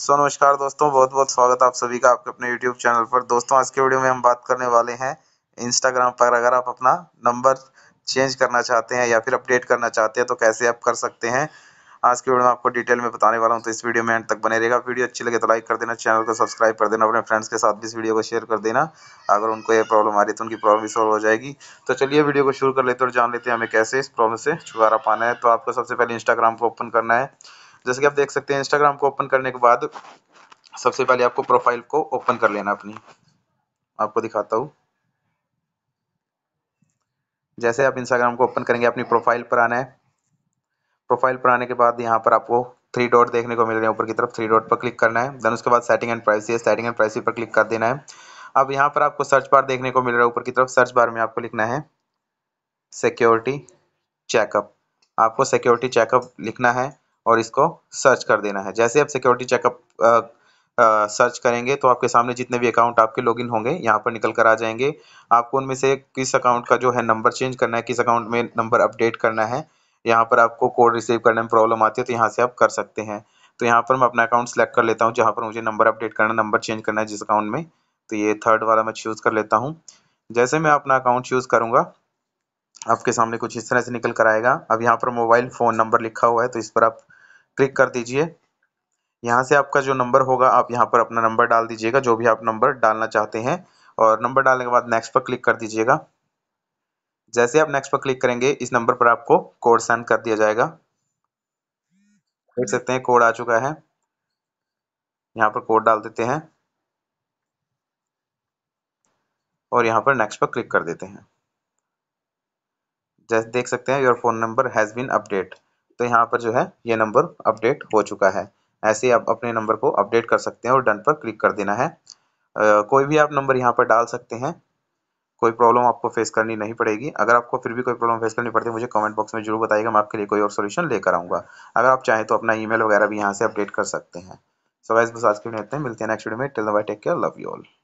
सो नमस्कार दोस्तों बहुत बहुत स्वागत आप सभी का आपके अपने यूट्यूब चैनल पर दोस्तों आज के वीडियो में हम बात करने वाले हैं इंस्टाग्राम पर अगर आप अपना नंबर चेंज करना चाहते हैं या फिर अपडेट करना चाहते हैं तो कैसे आप कर सकते हैं आज के वीडियो में आपको डिटेल में बताने वाला हूँ तो इस वीडियो में एंड तक बने रहेगा वीडियो अच्छी लगे तो लाइक कर देना चैनल को सब्सक्राइब कर देना अपने फ्रेंड्स के साथ भी इस वीडियो को शेयर कर देना अगर उनको ये प्रॉब्लम आ रही है तो उनकी प्रॉब्लम भी सॉल्व हो जाएगी तो चलिए वीडियो को शुरू कर लेते हैं और जान लेते हैं हमें कैसे इस प्रॉब्लम से छुटकारा पाना है तो आपको सबसे पहले इंस्टाग्राम को ओपन करना है जैसे कि आप देख सकते हैं इंस्टाग्राम को ओपन करने के बाद सबसे पहले आपको प्रोफाइल को ओपन कर लेना अपनी आपको दिखाता हूँ जैसे आप इंस्टाग्राम को ओपन करेंगे अपनी प्रोफाइल पर आना है प्रोफाइल पर आने के बाद यहाँ पर आपको थ्री डॉट देखने को मिल रहे हैं ऊपर की तरफ थ्री डॉट पर क्लिक करना है देन उसके बाद सेटिंग एंड प्राइसी है सेटिंग एंड प्राइसी पर क्लिक कर देना है अब यहाँ पर आपको सर्च बार देखने को मिल रहा है ऊपर की तरफ सर्च बार में आपको लिखना है सिक्योरिटी चेकअप आपको सिक्योरिटी चेकअप लिखना है और इसको सर्च कर देना है जैसे आप सिक्योरिटी चेकअप सर्च करेंगे तो आपके सामने जितने भी अकाउंट आपके लॉगिन होंगे यहाँ पर निकल कर आ जाएंगे आपको उनमें से किस अकाउंट का जो है नंबर चेंज करना है किस अकाउंट में नंबर अपडेट करना है यहाँ पर आपको कोड रिसीव करने में प्रॉब्लम आती है तो यहाँ से आप कर सकते हैं तो यहाँ पर मैं अपना अकाउंट सेलेक्ट कर लेता हूँ जहाँ पर मुझे नंबर अपडेट करना नंबर चेंज करना है जिस अकाउंट में तो ये थर्ड वाला मैं चूज़ कर लेता हूँ जैसे मैं अपना अकाउंट चूज़ करूँगा आपके सामने कुछ इस तरह से निकल कर आएगा अब यहाँ पर मोबाइल फ़ोन नंबर लिखा हुआ है तो इस पर आप क्लिक कर दीजिए यहाँ से आपका जो नंबर होगा आप यहाँ पर अपना नंबर डाल दीजिएगा जो भी आप नंबर डालना चाहते हैं और नंबर डालने के बाद नेक्स्ट पर क्लिक कर दीजिएगा जैसे आप नेक्स्ट पर क्लिक करेंगे इस नंबर पर आपको कोड सेंड कर दिया जाएगा देख सकते हैं कोड आ चुका है यहाँ पर कोड डाल देते हैं और यहाँ पर नेक्स्ट पर क्लिक कर देते हैं जैसे देख सकते हैं your phone number has been update तो यहाँ पर जो है ये नंबर अपडेट हो चुका है ऐसे आप अपने नंबर को अपडेट कर सकते हैं और डन पर क्लिक कर देना है आ, कोई भी आप नंबर यहाँ पर डाल सकते हैं कोई प्रॉब्लम आपको फेस करनी नहीं पड़ेगी अगर आपको फिर भी कोई प्रॉब्लम फेस करनी पड़ती है मुझे कमेंट बॉक्स में जरूर बताइएगा मैं आपके लिए कोई और सोल्यूशन लेकर आऊँगा अगर आप चाहें तो अपना ईमेल वगैरह भी यहाँ से अपडेट कर सकते हैं सो वैस बस आज के लिए मिलते हैं नेक्स्ट वीडियो में tell thy take care love you all